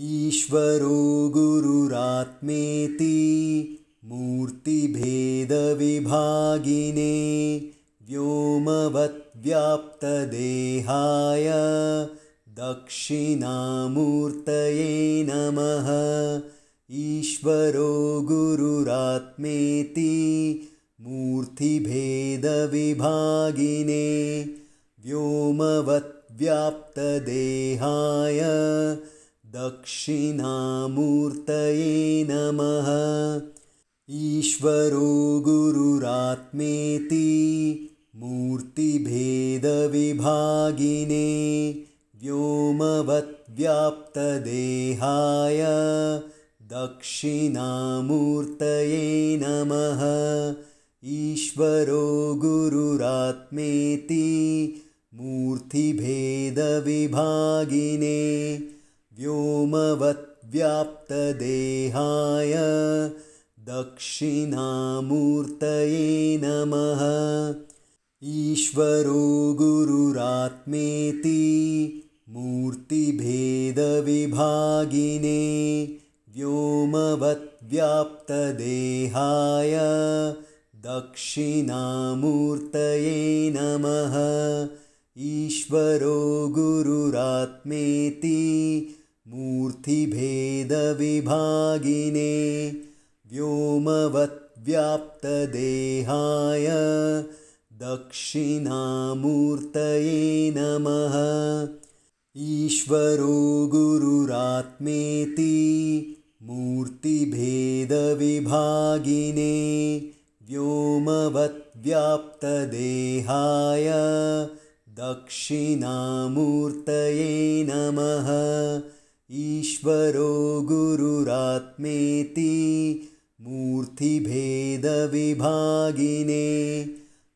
ईश्वरो गुरुरात्मेति मूर्तिभेदविभागिने व्योमवद्व्याप्तदेहाय दक्षिणामूर्तये नमः ईश्वरो गुरुरात्मेति मूर्तिभेदविभागिने व्योमवद्व्याप्तदेहाय दक्षिणामूर्तये नमः ईश्वरो गुरुरात्मेति मूर्तिभेदविभागिने व्योमवद्व्याप्तदेहाय दक्षिणामूर्तये नमः ईश्वरो गुरुरात्मेति मूर्तिभेदविभागिने व्योमव्याप्तदेहाय दक्षिणामूर्तये नमः ईश्वरो गुरुरात्मेति मूर्तिभेदविभागिने व्योमवद्व्याप्तदेहाय दक्षिणामूर्तये नमः ईश्वरो गुरुरात्मेति मूर्तिभेदविभागिने व्योमवद्व्याप्तदेहाय दक्षिणामूर्तये नमः ईश्वरो गुरुरात्मेति मूर्तिभेदविभागिने व्योमवद्व्याप्तदेहाय दक्षिणामूर्तये नमः ईश्वरो गुरुरात्मेति मूर्तिभेदविभागिने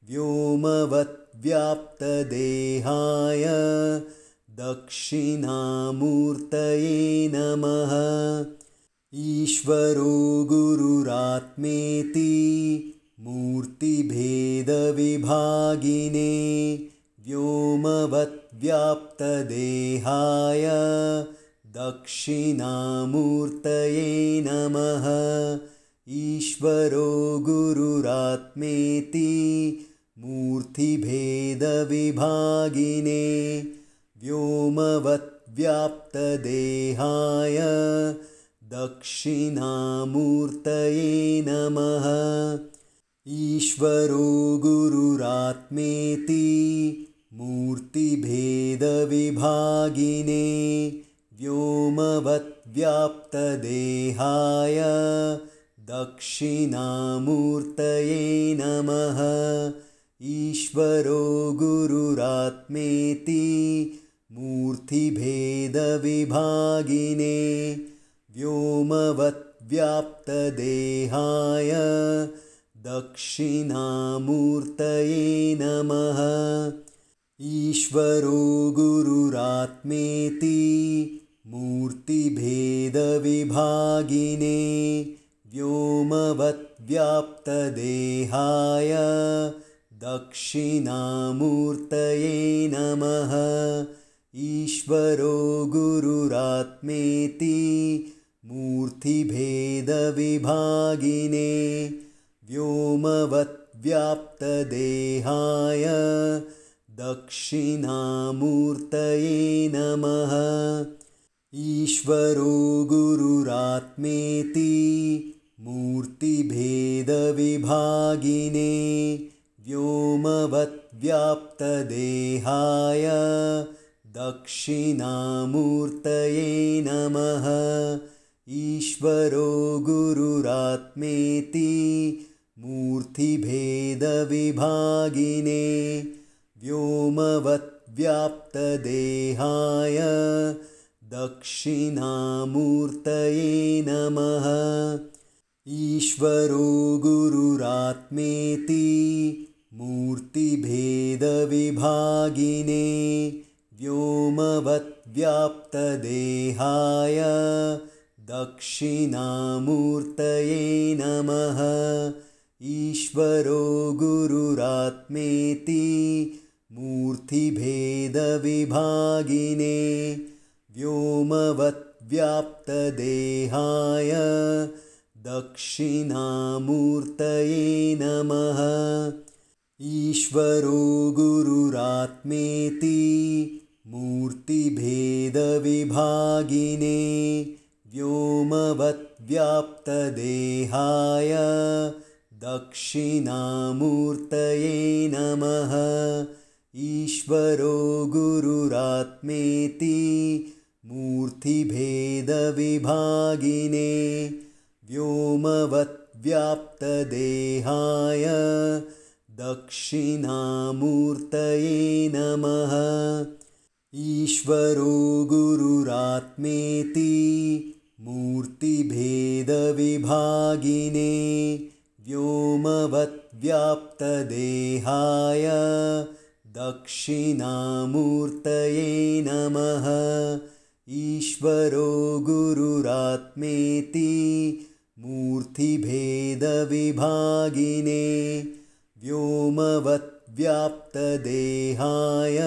व्योमव्याप्तदेहाय दक्षिणामूर्तये नमः ईश्वरो गुरुरात्मेति मूर्तिभेदविभागिने व्योमवद्व्याप्तदेहाय दक्षिणामूर्तये नमः ईश्वरो गुरुरात्मेति मूर्तिभेदविभागिने व्योमवद्व्याप्तदेहाय दक्षिणामूर्तये नमः ईश्वरो गुरुरात्मेति मूर्तिभेदविभागिने व्योमवद्व्याप्तदेहाय दक्षिणामूर्तये नमः ईश्वरो गुरुरात्मेति मूर्तिभेदविभागिने व्योमवद्व्याप्तदेहाय दक्षिणामूर्तये नमः ईश्वरो गुरुरात्मेति मूर्तिभेदविभागिने व्योमवद्व्याप्तदेहाय दक्षिणामूर्तये नमः ईश्वरो गुरुरात्मेति मूर्तिभेदविभागिने व्योमवद्व्याप्तदेहाय दक्षिणामूर्तये नमः ईश्वरो गुरुरात्मेति मूर्तिभेदविभागिने व्योमवद्व्याप्तदेहाय दक्षिणामूर्तये नमः ईश्वरो गुरुरात्मेति मूर्तिभेदविभागिने व्योमवद्व्याप्तदेहाय दक्षिणामूर्तये नमः ईश्वरो गुरुरात्मेति मूर्तिभेदविभागिने व्योमवद्व्याप्तदेहाय दक्षिणामूर्तये नमः ईश्वरो गुरुरात्मेति मूर्तिभेदविभागिने व्योमवद् व्याप्तदेहाय दक्षिणामूर्तये नमः ईश्वरो गुरुरात्मेति मूर्तिभेदविभागिने व्योमवद्व्याप्तदेहाय दक्षिणामूर्तये नमः ईश्वरो गुरुरात्मेति मूर्तिभेदविभागिने व्योमवद्व्याप्तदेहाय दक्षिणामूर्तये नमः ईश्वरो गुरुरात्मेति मूर्तिभेदविभागिने व्योमवद्व्याप्तदेहाय दक्षिणामूर्तये नमः ईश्वरो गुरुरात्मेति मूर्तिभेदविभागिने व्योमवद्व्याप्तदेहाय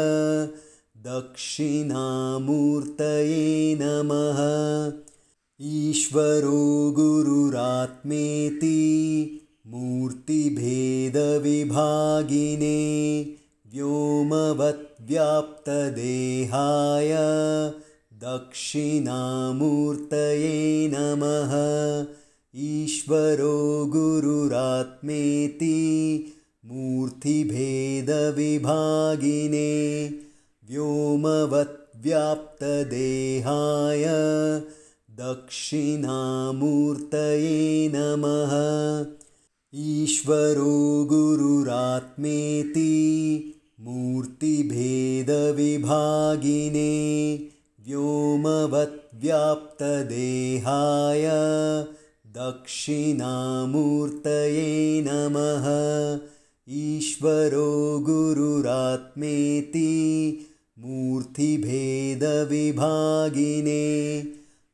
दक्षिणामूर्तये नमः ईश्वरो गुरुरात्मेति मूर्तिभेदविभागिने व्योमवद्व्याप्तदेहाय दक्षिणामूर्तये नमः ईश्वरो गुरुरात्मेति मूर्तिभेदविभागिने व्योमवत् व्याप्तदेहाय दक्षिणामूर्तये नमः ईश्वरो गुरुरात्मेति मूर्तिभेदविभागिने व्योमवद्व्याप्तदेहाय दक्षिणामूर्तये नमः ईश्वरो गुरुरात्मेति मूर्तिभेदविभागिने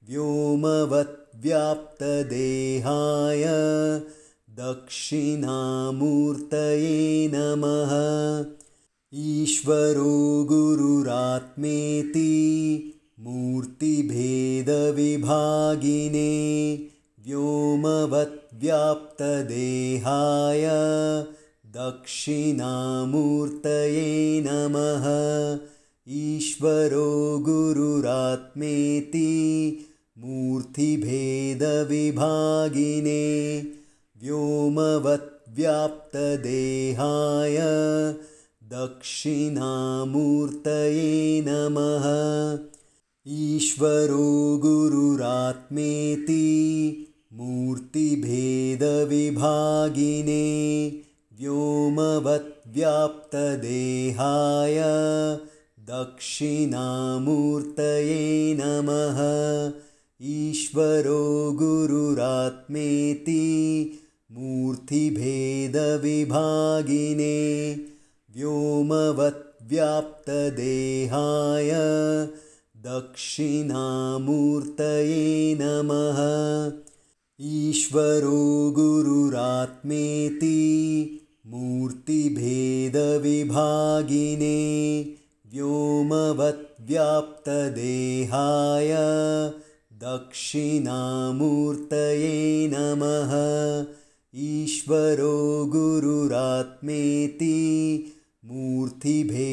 व्योमवद्व्याप्तदेहाय दक्षिणामूर्तये नमः ईश्वरो गुरुरात्मेति मूर्तिभेदविभागिने व्योमवद्व्याप्तदेहाय दक्षिणामूर्तये नमः ईश्वरो गुरुरात्मेति मूर्तिभेदविभागिने व्योमवद्व्याप्तदेहाय दक्षिणामूर्तये नमः ईश्वरो गुरुरात्मेति मूर्तिभेदविभागिने व्योमवद्व्याप्तदेहाय दक्षिणामूर्तये नमः ईश्वरो गुरुरात्मेति मूर्तिभेदविभागिने व्योमवद्व्याप्तदेहाय दक्षिणामूर्तये नमः ईश्वरो गुरुरात्मेति मूर्तिभेदविभागिने व्योमवद्व्याप्तदेहाय दक्षिणामूर्तये नमः ईश्वरो गुरुरात्मेति मूर्तिभेदविभागिने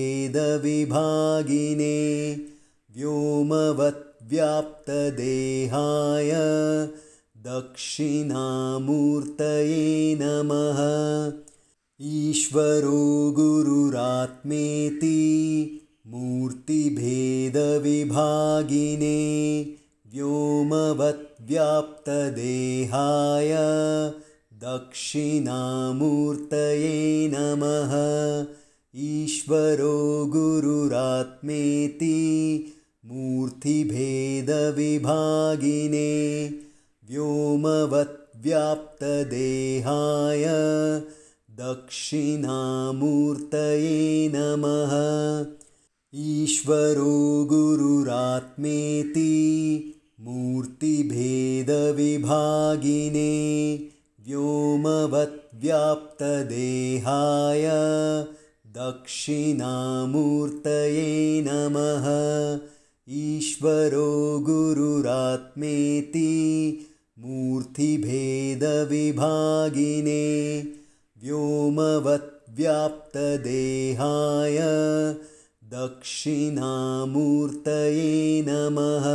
व्योमव्याप्तदेहाय दक्षिणामूर्तये नमः ईश्वरो गुरुरात्मेति मूर्तिभेदविभागिने व्योमवद्व्याप्तदेहाय दक्षिणामूर्तये नमः ईश्वरो गुरुरात्मेति मूर्तिभेदविभागिने व्योमव्याप्तदेहाय दक्षिणामूर्तये नमः ईश्वरो गुरुरात्मेति मूर्तिभेदविभागिने व्योमवद्व्याप्तदेहाय दक्षिणामूर्तये नमः ईश्वरो गुरुरात्मेति मूर्तिभेदविभागिने व्योमवद्व्याप्तदेहाय दक्षिणामूर्तये नमः